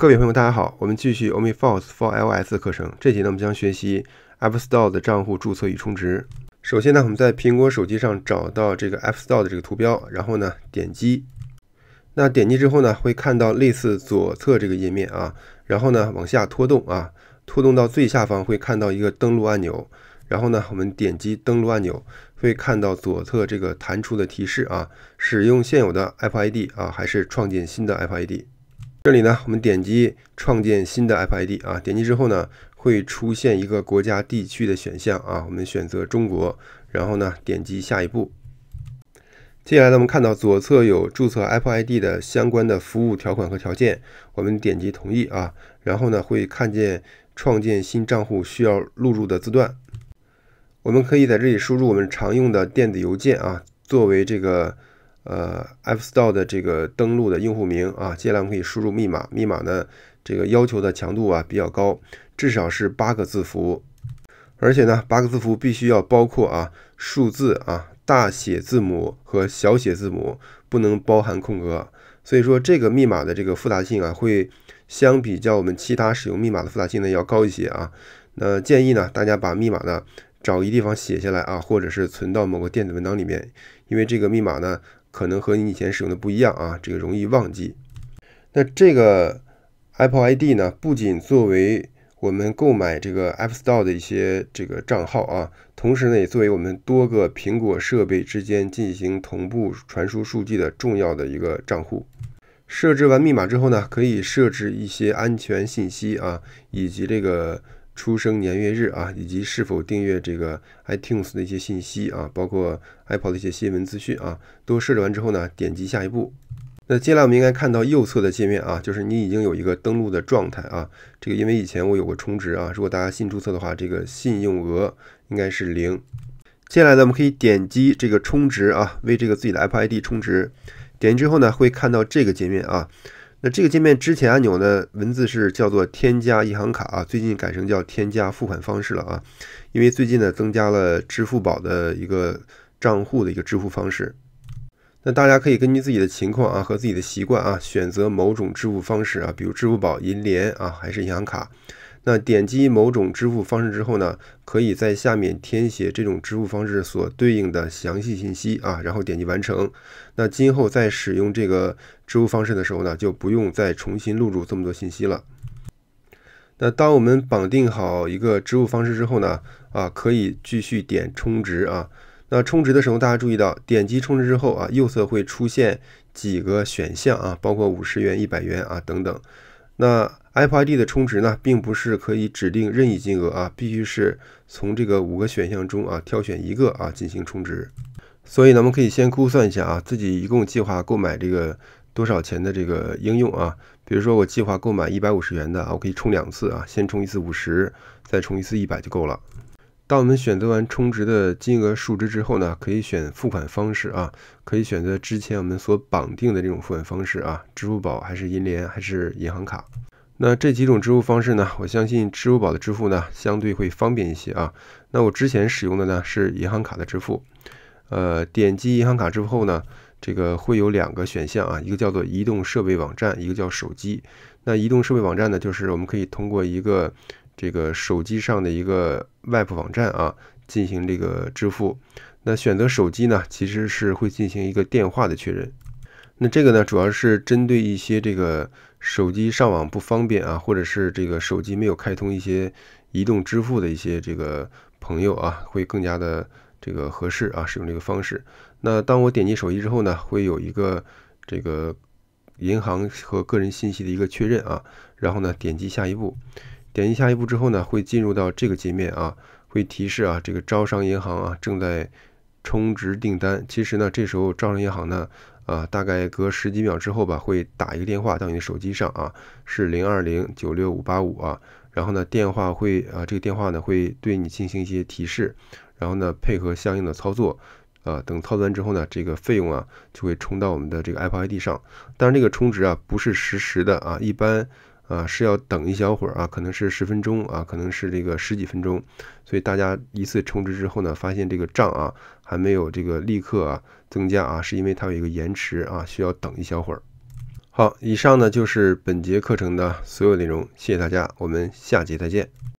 各位朋友，大家好，我们继续 o m i Force for iOS 课程。这节呢，我们将学习 App Store 的账户注册与充值。首先呢，我们在苹果手机上找到这个 App Store 的这个图标，然后呢点击。那点击之后呢，会看到类似左侧这个页面啊，然后呢往下拖动啊，拖动到最下方会看到一个登录按钮。然后呢，我们点击登录按钮，会看到左侧这个弹出的提示啊，使用现有的 Apple ID 啊，还是创建新的 Apple ID。这里呢，我们点击创建新的 Apple ID 啊，点击之后呢，会出现一个国家地区的选项啊，我们选择中国，然后呢，点击下一步。接下来呢，我们看到左侧有注册 Apple ID 的相关的服务条款和条件，我们点击同意啊，然后呢，会看见创建新账户需要录入的字段，我们可以在这里输入我们常用的电子邮件啊，作为这个。呃，Store 的这个登录的用户名啊，接下来我们可以输入密码。密码呢，这个要求的强度啊比较高，至少是八个字符，而且呢，八个字符必须要包括啊数字啊大写字母和小写字母，不能包含空格。所以说这个密码的这个复杂性啊，会相比较我们其他使用密码的复杂性呢要高一些啊。那建议呢，大家把密码呢找一地方写下来啊，或者是存到某个电子文档里面，因为这个密码呢。可能和你以前使用的不一样啊，这个容易忘记。那这个 Apple ID 呢，不仅作为我们购买这个 App Store 的一些这个账号啊，同时呢，也作为我们多个苹果设备之间进行同步传输数据的重要的一个账户。设置完密码之后呢，可以设置一些安全信息啊，以及这个。出生年月日啊，以及是否订阅这个 iTunes 的一些信息啊，包括 Apple 的一些新闻资讯啊，都设置完之后呢，点击下一步。那接下来我们应该看到右侧的界面啊，就是你已经有一个登录的状态啊。这个因为以前我有过充值啊，如果大家新注册的话，这个信用额应该是零。接下来呢，我们可以点击这个充值啊，为这个自己的 Apple ID 充值。点击之后呢，会看到这个界面啊。那这个界面之前按钮呢，文字是叫做“添加银行卡”啊，最近改成叫“添加付款方式”了啊，因为最近呢增加了支付宝的一个账户的一个支付方式。那大家可以根据自己的情况啊和自己的习惯啊选择某种支付方式啊，比如支付宝、银联啊，还是银行卡。那点击某种支付方式之后呢，可以在下面填写这种支付方式所对应的详细信息啊，然后点击完成。那今后在使用这个支付方式的时候呢，就不用再重新录入这么多信息了。那当我们绑定好一个支付方式之后呢，啊，可以继续点充值啊。那充值的时候，大家注意到点击充值之后啊，右侧会出现几个选项啊，包括五十元、一百元啊等等。那 iPad 的充值呢，并不是可以指定任意金额啊，必须是从这个五个选项中啊挑选一个啊进行充值。所以咱们可以先估算一下啊，自己一共计划购买这个多少钱的这个应用啊。比如说我计划购买一百五十元的啊，我可以充两次啊，先充一次五十，再充一次一百就够了。当我们选择完充值的金额数值之后呢，可以选付款方式啊，可以选择之前我们所绑定的这种付款方式啊，支付宝还是银联还是银行卡。那这几种支付方式呢，我相信支付宝的支付呢相对会方便一些啊。那我之前使用的呢是银行卡的支付，呃，点击银行卡之后呢，这个会有两个选项啊，一个叫做移动设备网站，一个叫手机。那移动设备网站呢，就是我们可以通过一个这个手机上的一个。外部网站啊，进行这个支付。那选择手机呢，其实是会进行一个电话的确认。那这个呢，主要是针对一些这个手机上网不方便啊，或者是这个手机没有开通一些移动支付的一些这个朋友啊，会更加的这个合适啊，使用这个方式。那当我点击手机之后呢，会有一个这个银行和个人信息的一个确认啊，然后呢，点击下一步。点击下一步之后呢，会进入到这个界面啊，会提示啊，这个招商银行啊正在充值订单。其实呢，这时候招商银行呢，啊大概隔十几秒之后吧，会打一个电话到你的手机上啊，是零二零九六五八五啊。然后呢，电话会啊，这个电话呢会对你进行一些提示，然后呢配合相应的操作，啊等操作完之后呢，这个费用啊就会充到我们的这个 Apple ID 上。当然这个充值啊不是实时的啊，一般。啊，是要等一小会儿啊，可能是十分钟啊，可能是这个十几分钟，所以大家一次充值之后呢，发现这个账啊还没有这个立刻啊增加啊，是因为它有一个延迟啊，需要等一小会儿。好，以上呢就是本节课程的所有内容，谢谢大家，我们下节再见。